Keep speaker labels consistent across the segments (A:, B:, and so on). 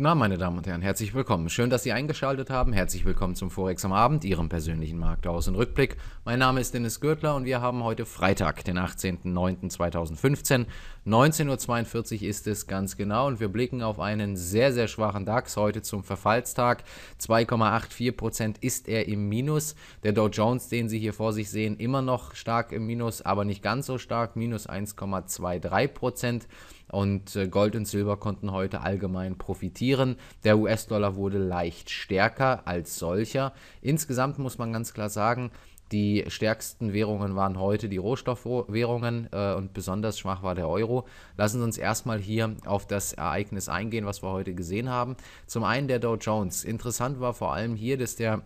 A: Guten Abend, meine Damen und Herren. Herzlich willkommen. Schön, dass Sie eingeschaltet haben. Herzlich willkommen zum Forex am Abend, Ihrem persönlichen Markthaus und Rückblick. Mein Name ist Dennis Gürtler und wir haben heute Freitag, den 18.09.2015. 19.42 Uhr ist es ganz genau und wir blicken auf einen sehr, sehr schwachen DAX heute zum Verfallstag. 2,84 Prozent ist er im Minus. Der Dow Jones, den Sie hier vor sich sehen, immer noch stark im Minus, aber nicht ganz so stark. Minus 1,23 Prozent und äh, Gold und Silber konnten heute allgemein profitieren. Der US-Dollar wurde leicht stärker als solcher. Insgesamt muss man ganz klar sagen, die stärksten Währungen waren heute die Rohstoffwährungen äh, und besonders schwach war der Euro. Lassen Sie uns erstmal hier auf das Ereignis eingehen, was wir heute gesehen haben. Zum einen der Dow Jones. Interessant war vor allem hier, dass der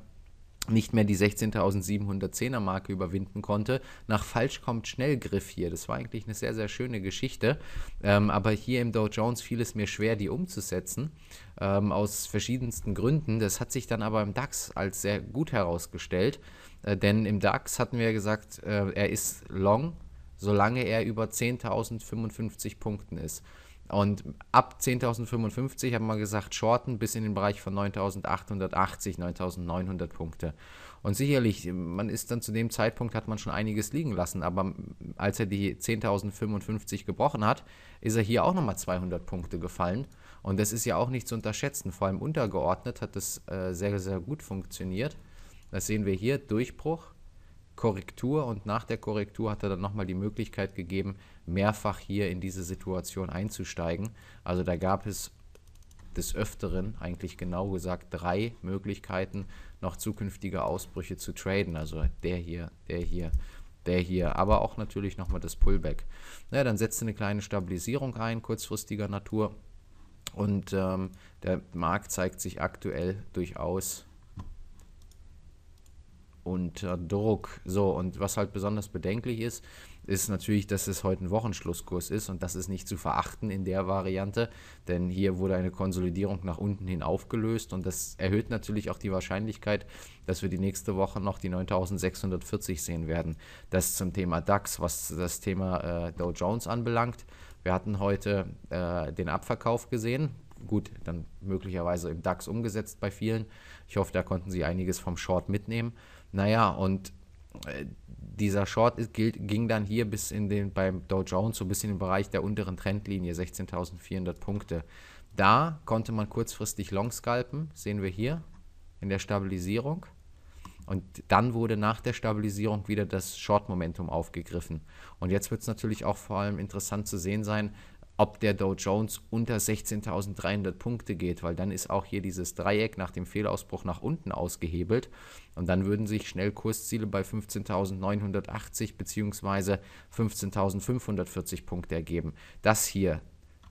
A: nicht mehr die 16.710er Marke überwinden konnte. Nach falsch kommt Schnellgriff hier. Das war eigentlich eine sehr, sehr schöne Geschichte. Ähm, aber hier im Dow Jones fiel es mir schwer, die umzusetzen. Ähm, aus verschiedensten Gründen. Das hat sich dann aber im DAX als sehr gut herausgestellt. Äh, denn im DAX hatten wir gesagt, äh, er ist long, solange er über 10.055 Punkten ist. Und ab 10.055 haben wir gesagt, shorten bis in den Bereich von 9.880, 9.900 Punkte. Und sicherlich, man ist dann zu dem Zeitpunkt, hat man schon einiges liegen lassen, aber als er die 10.055 gebrochen hat, ist er hier auch nochmal 200 Punkte gefallen. Und das ist ja auch nicht zu unterschätzen. Vor allem untergeordnet hat das äh, sehr, sehr gut funktioniert. Das sehen wir hier, Durchbruch, Korrektur und nach der Korrektur hat er dann nochmal die Möglichkeit gegeben, mehrfach hier in diese Situation einzusteigen. Also da gab es des Öfteren, eigentlich genau gesagt, drei Möglichkeiten, noch zukünftige Ausbrüche zu traden. Also der hier, der hier, der hier, aber auch natürlich nochmal das Pullback. Naja, dann setzt eine kleine Stabilisierung ein, kurzfristiger Natur. Und ähm, der Markt zeigt sich aktuell durchaus unter äh, Druck. So, und was halt besonders bedenklich ist, ist natürlich, dass es heute ein Wochenschlusskurs ist und das ist nicht zu verachten in der Variante, denn hier wurde eine Konsolidierung nach unten hin aufgelöst und das erhöht natürlich auch die Wahrscheinlichkeit, dass wir die nächste Woche noch die 9640 sehen werden. Das zum Thema DAX, was das Thema äh, Dow Jones anbelangt. Wir hatten heute äh, den Abverkauf gesehen, gut, dann möglicherweise im DAX umgesetzt bei vielen. Ich hoffe, da konnten Sie einiges vom Short mitnehmen. Naja, und äh, dieser Short gilt, ging dann hier bis in den, beim Dow Jones so bis in den Bereich der unteren Trendlinie, 16.400 Punkte. Da konnte man kurzfristig long scalpen, sehen wir hier in der Stabilisierung. Und dann wurde nach der Stabilisierung wieder das Short-Momentum aufgegriffen. Und jetzt wird es natürlich auch vor allem interessant zu sehen sein, ob der Dow Jones unter 16.300 Punkte geht, weil dann ist auch hier dieses Dreieck nach dem Fehlausbruch nach unten ausgehebelt und dann würden sich schnell Kursziele bei 15.980 bzw. 15.540 Punkte ergeben. Das hier,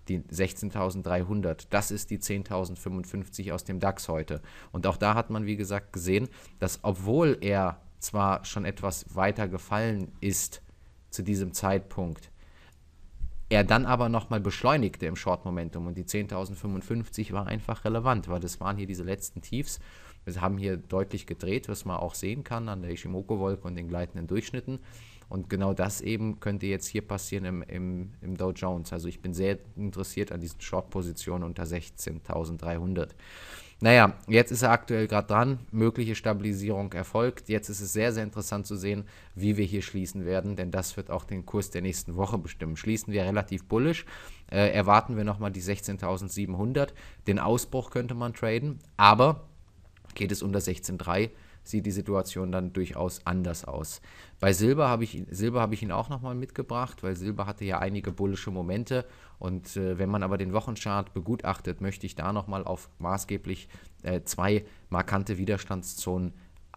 A: die 16.300, das ist die 10.055 aus dem DAX heute. Und auch da hat man, wie gesagt, gesehen, dass obwohl er zwar schon etwas weiter gefallen ist zu diesem Zeitpunkt, er dann aber nochmal beschleunigte im Short Momentum und die 10.055 war einfach relevant, weil das waren hier diese letzten Tiefs. Wir haben hier deutlich gedreht, was man auch sehen kann an der Ishimoku-Wolke und den gleitenden Durchschnitten. Und genau das eben könnte jetzt hier passieren im, im, im Dow Jones. Also ich bin sehr interessiert an diesen Short-Positionen unter 16.300. Naja, jetzt ist er aktuell gerade dran, mögliche Stabilisierung erfolgt. Jetzt ist es sehr, sehr interessant zu sehen, wie wir hier schließen werden, denn das wird auch den Kurs der nächsten Woche bestimmen. Schließen wir relativ bullisch, äh, erwarten wir nochmal die 16.700. Den Ausbruch könnte man traden, aber geht es unter 16.3 sieht die Situation dann durchaus anders aus. Bei Silber habe ich, Silber habe ich ihn auch nochmal mitgebracht, weil Silber hatte ja einige bullische Momente. Und äh, wenn man aber den Wochenchart begutachtet, möchte ich da nochmal auf maßgeblich äh, zwei markante Widerstandszonen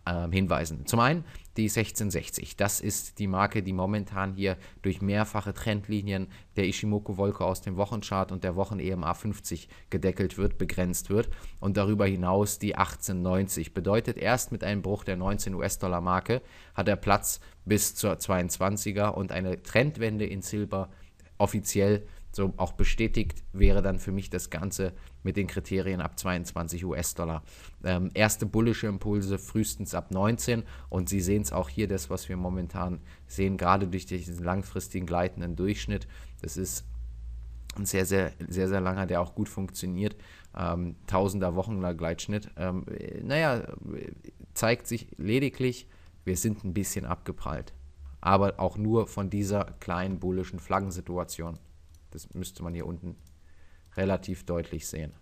A: äh, hinweisen. Zum einen die 1660. Das ist die Marke, die momentan hier durch mehrfache Trendlinien der Ishimoku-Wolke aus dem Wochenchart und der Wochen-EMA 50 gedeckelt wird, begrenzt wird. Und darüber hinaus die 1890. Bedeutet, erst mit einem Bruch der 19 US-Dollar-Marke hat er Platz bis zur 22er und eine Trendwende in Silber offiziell so auch bestätigt wäre dann für mich das Ganze mit den Kriterien ab 22 US-Dollar. Ähm, erste bullische Impulse frühestens ab 19 und Sie sehen es auch hier, das, was wir momentan sehen, gerade durch diesen langfristigen gleitenden Durchschnitt. Das ist ein sehr, sehr, sehr, sehr langer, der auch gut funktioniert. Ähm, tausender Wochenlanger Gleitschnitt. Ähm, naja, zeigt sich lediglich, wir sind ein bisschen abgeprallt. Aber auch nur von dieser kleinen bullischen Flaggensituation. Das müsste man hier unten relativ deutlich sehen.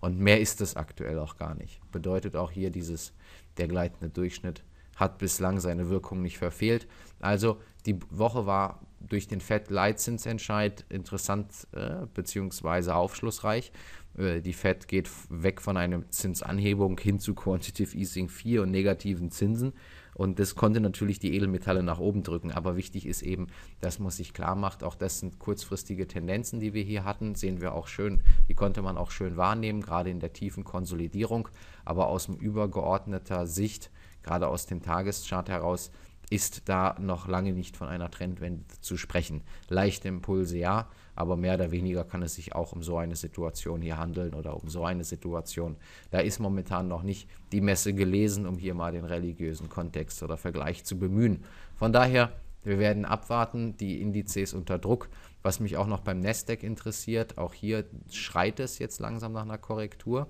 A: Und mehr ist es aktuell auch gar nicht. Bedeutet auch hier dieses, der gleitende Durchschnitt hat bislang seine Wirkung nicht verfehlt. Also die Woche war durch den Fed-Leitzinsentscheid interessant äh, bzw. aufschlussreich. Äh, die Fed geht weg von einer Zinsanhebung hin zu Quantitative Easing 4 und negativen Zinsen. Und das konnte natürlich die Edelmetalle nach oben drücken. Aber wichtig ist eben, dass man sich klar macht, auch das sind kurzfristige Tendenzen, die wir hier hatten, sehen wir auch schön. Die konnte man auch schön wahrnehmen, gerade in der tiefen Konsolidierung. Aber aus dem übergeordneter Sicht, gerade aus dem Tageschart heraus, ist da noch lange nicht von einer Trendwende zu sprechen. Leichte Impulse ja, aber mehr oder weniger kann es sich auch um so eine Situation hier handeln oder um so eine Situation. Da ist momentan noch nicht die Messe gelesen, um hier mal den religiösen Kontext oder Vergleich zu bemühen. Von daher, wir werden abwarten, die Indizes unter Druck. Was mich auch noch beim Nasdaq interessiert, auch hier schreit es jetzt langsam nach einer Korrektur.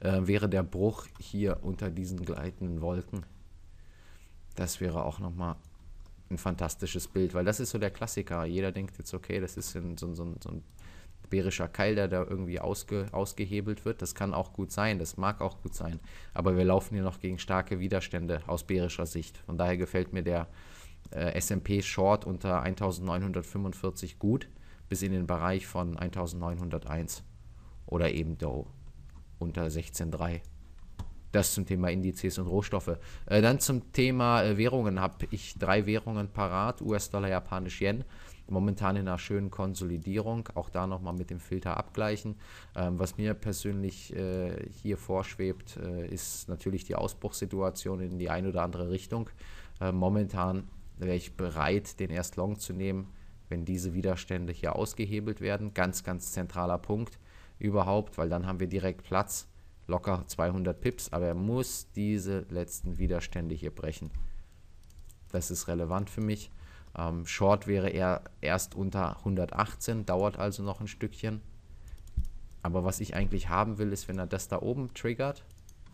A: Äh, wäre der Bruch hier unter diesen gleitenden Wolken das wäre auch nochmal ein fantastisches Bild, weil das ist so der Klassiker. Jeder denkt jetzt, okay, das ist so, so, so ein bärischer Keil, der da irgendwie ausge, ausgehebelt wird. Das kann auch gut sein, das mag auch gut sein. Aber wir laufen hier noch gegen starke Widerstände aus bärischer Sicht. Von daher gefällt mir der äh, SP Short unter 1945 gut, bis in den Bereich von 1901 oder eben Doe unter 16,3. Das zum Thema Indizes und Rohstoffe. Äh, dann zum Thema äh, Währungen habe ich drei Währungen parat: US-Dollar, Japanisch Yen. Momentan in einer schönen Konsolidierung, auch da nochmal mit dem Filter abgleichen. Ähm, was mir persönlich äh, hier vorschwebt, äh, ist natürlich die Ausbruchssituation in die eine oder andere Richtung. Äh, momentan wäre ich bereit, den erst Long zu nehmen, wenn diese Widerstände hier ausgehebelt werden. Ganz, ganz zentraler Punkt überhaupt, weil dann haben wir direkt Platz locker 200 Pips, aber er muss diese letzten Widerstände hier brechen. Das ist relevant für mich. Ähm, Short wäre er erst unter 118, dauert also noch ein Stückchen. Aber was ich eigentlich haben will, ist, wenn er das da oben triggert,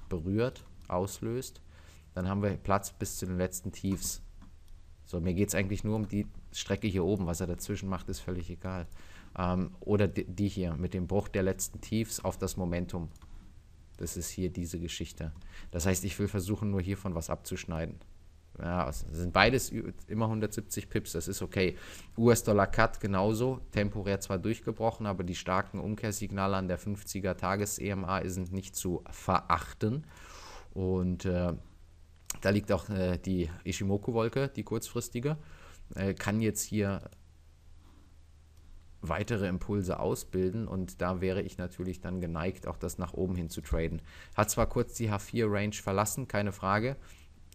A: berührt, auslöst, dann haben wir Platz bis zu den letzten Tiefs. So, mir geht es eigentlich nur um die Strecke hier oben. Was er dazwischen macht, ist völlig egal. Ähm, oder die, die hier mit dem Bruch der letzten Tiefs auf das Momentum das ist hier diese Geschichte. Das heißt, ich will versuchen, nur hiervon was abzuschneiden. Ja, also sind beides immer 170 Pips, das ist okay. US-Dollar-Cut genauso, temporär zwar durchgebrochen, aber die starken Umkehrsignale an der 50er Tages-EMA sind nicht zu verachten. Und äh, da liegt auch äh, die Ishimoku-Wolke, die kurzfristige. Äh, kann jetzt hier weitere Impulse ausbilden und da wäre ich natürlich dann geneigt, auch das nach oben hin zu traden. Hat zwar kurz die H4-Range verlassen, keine Frage,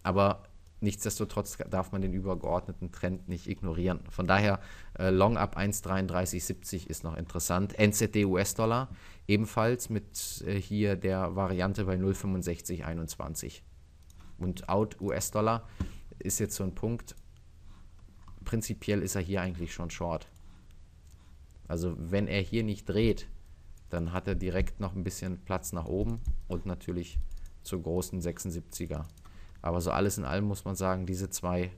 A: aber nichtsdestotrotz darf man den übergeordneten Trend nicht ignorieren. Von daher äh, Long Up 1,3370 ist noch interessant. NZD US-Dollar ebenfalls mit äh, hier der Variante bei 0,6521. Und Out US-Dollar ist jetzt so ein Punkt. Prinzipiell ist er hier eigentlich schon short. Also wenn er hier nicht dreht, dann hat er direkt noch ein bisschen Platz nach oben und natürlich zur großen 76er. Aber so alles in allem muss man sagen, diese zwei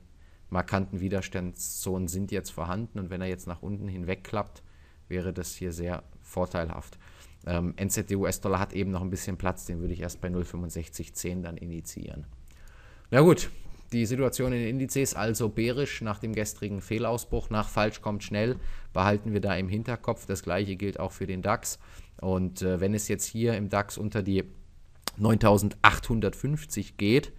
A: markanten Widerstandszonen sind jetzt vorhanden und wenn er jetzt nach unten hinweg klappt, wäre das hier sehr vorteilhaft. Ähm, NZD US-Dollar hat eben noch ein bisschen Platz, den würde ich erst bei 0,6510 dann initiieren. Na gut, die Situation in den Indizes also bärisch nach dem gestrigen Fehlausbruch. Nach falsch kommt schnell, behalten wir da im Hinterkopf. Das gleiche gilt auch für den DAX. Und äh, wenn es jetzt hier im DAX unter die 9850 geht,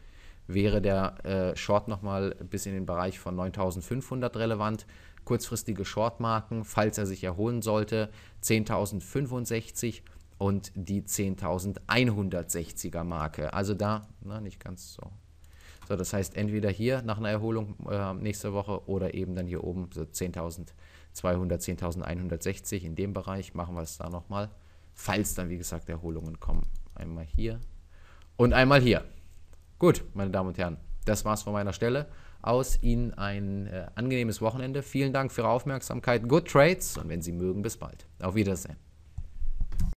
A: wäre der äh, Short nochmal bis in den Bereich von 9500 relevant. Kurzfristige Shortmarken, falls er sich erholen sollte, 10.065 und die 10.160er Marke. Also da, na, ne, nicht ganz so so, das heißt, entweder hier nach einer Erholung äh, nächste Woche oder eben dann hier oben so 10.200, 10.160 in dem Bereich. Machen wir es da nochmal. Falls dann, wie gesagt, Erholungen kommen. Einmal hier und einmal hier. Gut, meine Damen und Herren, das war's von meiner Stelle aus. Ihnen ein äh, angenehmes Wochenende. Vielen Dank für Ihre Aufmerksamkeit. Good Trades und wenn Sie mögen, bis bald. Auf Wiedersehen.